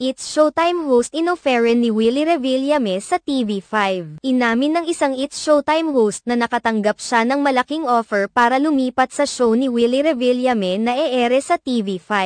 It's Showtime host inoferen ni Willie Revillame sa TV5. Inamin ng isang It's Showtime host na nakatanggap siya ng malaking offer para lumipat sa show ni Willie Revillame na eere sa TV5.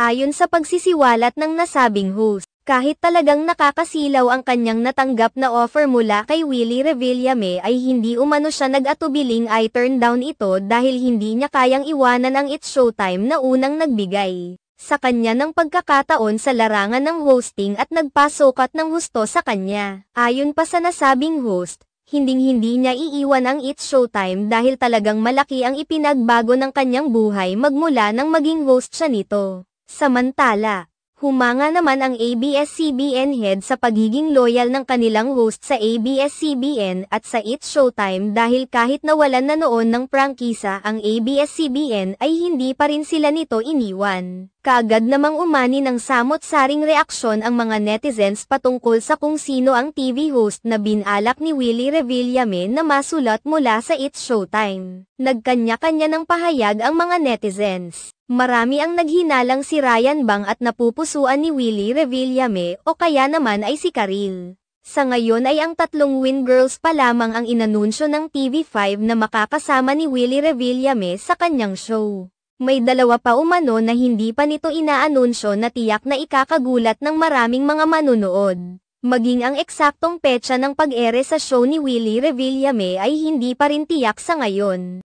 Ayon sa pagsisiwalat ng nasabing host, kahit talagang nakakasilaw ang kanyang natanggap na offer mula kay Willie Revillame ay hindi umano siya nag-atubiling ay turn down ito dahil hindi niya kayang iwanan ang It's Showtime na unang nagbigay sa kanya ng pagkakataon sa larangan ng hosting at nagpasukat ng husto sa kanya. Ayon pa sa nasabing host, hinding-hindi niya iiwan ang It's Showtime dahil talagang malaki ang ipinagbago ng kanyang buhay magmula nang maging host siya nito. Samantala, humanga naman ang ABS-CBN head sa pagiging loyal ng kanilang host sa ABS-CBN at sa It's Showtime dahil kahit nawalan na noon ng prangkisa ang ABS-CBN ay hindi pa rin sila nito iniwan. Kaagad namang umani ng samot-saring reaksyon ang mga netizens patungkol sa kung sino ang TV host na binalak ni Willie Revillame na masulat mula sa It's Showtime. Nagkanya-kanya ng pahayag ang mga netizens. Marami ang naghinalang si Ryan Bang at napupusuan ni Willie Revillame o kaya naman ay si Karil. Sa ngayon ay ang tatlong Win Girls pa lamang ang inanunsyo ng TV5 na makakasama ni Willie Revillame sa kanyang show. May dalawa pa umano na hindi pa nito inaanunsyo na tiyak na ikakagulat ng maraming mga manunood. Maging ang eksaktong petsa ng pag-ere sa show ni Willie Revillame ay hindi pa rin tiyak sa ngayon.